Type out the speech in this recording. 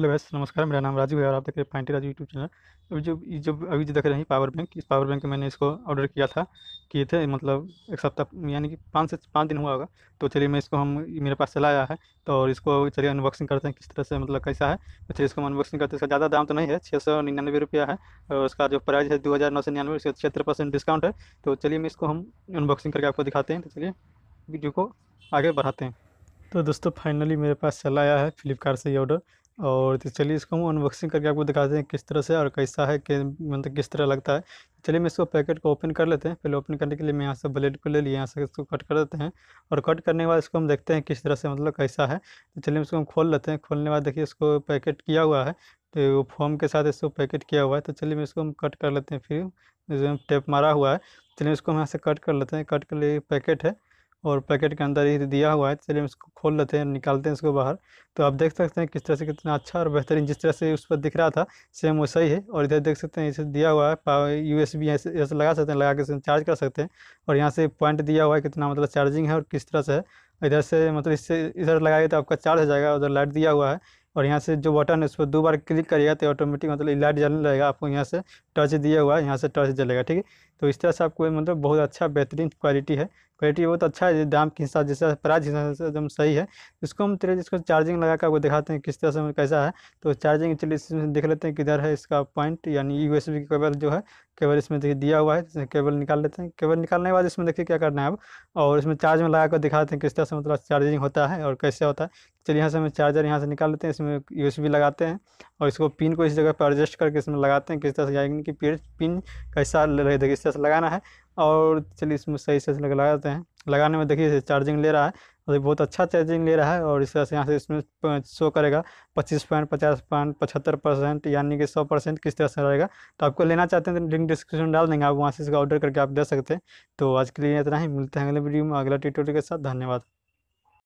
hello वैस नमस्कार मेरा नाम राजीव है और आप देख रहे हैं पाइंटी राजू यूट्यूब चैनल अभी जो जब अभी जो देख रहे हैं पावर बैंक इस पावर बैंक मैंने इसको ऑर्डर किया था किए थे मतलब एक सप्ताह यानी कि पाँच से पाँच दिन हुआ होगा तो चलिए मैं इसको हम मेरे पास चला आया है तो और इसको चलिए अनबॉक्सिंग करते हैं किस तरह से मतलब कैसा है तो चलिए इसको अनबॉक्सिंग करते हैं इसका ज़्यादा दाम तो नहीं है छः सौ निन्यानवे रुपया है और उसका जो प्राइस है दो हज़ार नौ सौ निन्यानवे उसका छिहत्तर परसेंट डिस्काउंट है तो चलिए मैं इसको हम अनबॉक्सिंग करके आपको दिखाते हैं तो चलिए वीडियो को आगे बढ़ाते हैं तो दोस्तों फाइनली मेरे पास चला आया है फ्लिपकार्ट से ये ऑर्डर और तो चलिए इसको हम अनबॉक्सिंग करके आपको दिखाते हैं किस तरह से और कैसा है कि मतलब किस तरह लगता है चलिए मैं इसको पैकेट को ओपन कर लेते हैं पहले ओपन करने के लिए मैं यहाँ से ब्लेड को ले लिया यहाँ से इसको कट कर देते हैं और कट करने के बाद इसको हम देखते हैं किस तरह से मतलब कैसा है तो चलिए इसको हम खोल लेते हैं खोलने के बाद देखिए इसको पैकेट किया हुआ है तो वो फॉर्म के साथ इसको पैकेट किया हुआ है तो चलिए मैं इसको हम कट कर लेते हैं फिर टेप मारा हुआ है चलिए इसको हम यहाँ से कट कर लेते हैं कट के लिए पैकेट है और पैकेट के अंदर ही दिया हुआ है तो चलिए इसको खोल लेते हैं निकालते हैं इसको बाहर तो आप देख सकते हैं किस तरह से कितना अच्छा और बेहतरीन जिस तरह से उस पर दिख रहा था सेम वैसा ही है और इधर देख सकते हैं इसे दिया हुआ है यू एस ऐसे लगा सकते हैं लगा के चार्ज कर सकते हैं और यहाँ से पॉइंट दिया हुआ है कितना मतलब चार्जिंग है और किस तरह से है इधर से मतलब इससे इधर लगाइए तो आपका चार्ज हो जाएगा उधर लाइट दिया हुआ है और यहाँ से जो बटन है उस पर दो बार क्लिक करिएगा तो ऑटोमेटिक मतलब लाइट जलने लगेगा आपको यहाँ से टच दिया हुआ है यहाँ से टच जलेगा ठीक है तो इस तरह से आपको मतलब बहुत अच्छा बेहतरीन क्वालिटी है क्वालिटी बहुत अच्छा है दाम के हिसाब जैसे प्राइस हिसाब से एकदम सही है इसको हम तेरे जिसको चार्जिंग लगा कर आपको दिखाते हैं किस तरह से मतलब कैसा है तो चार्जिंग चलिए इसमें देख लेते हैं किधर है इसका पॉइंट यानी यू एस केबल जो है केबल इसमें देखिए दिया हुआ है केबल निकाल लेते हैं केबल निकालने के बाद इसमें देखिए क्या करना है अब और इसमें चार्ज में लगा कर दिखाते हैं किस तरह से मतलब चार्जिंग होता है और कैसे होता है चलिए यहाँ से हम चार्जर यहाँ से निकाल लेते हैं इसमें यू लगाते हैं और इसको पिन को इस जगह पर एडजस्ट करके इसमें लगाते हैं किस तरह से जाएंगे कि पेड़ पिन कैसा रहे देखिए इस तरह से लगाना है और चलिए इसमें सही से लगा देते हैं लगाने में देखिए चार्जिंग ले रहा है और बहुत अच्छा चार्जिंग ले रहा है और इस तरह से यहाँ से इसमें शो करेगा पच्चीस पॉइंट पचास पॉइंट पचहत्तर परसेंट यानी कि सौ परसेंट किस तरह से रहेगा तो आपको लेना चाहते हैं तो लिंक डिस्क्रिप्शन में डाल देंगे आप वहाँ से इसका ऑर्डर करके आप दे सकते हैं तो आज के लिए इतना ही मिलते हैं अगले वीडियो में अगला ट्यूटोरियल के साथ धन्यवाद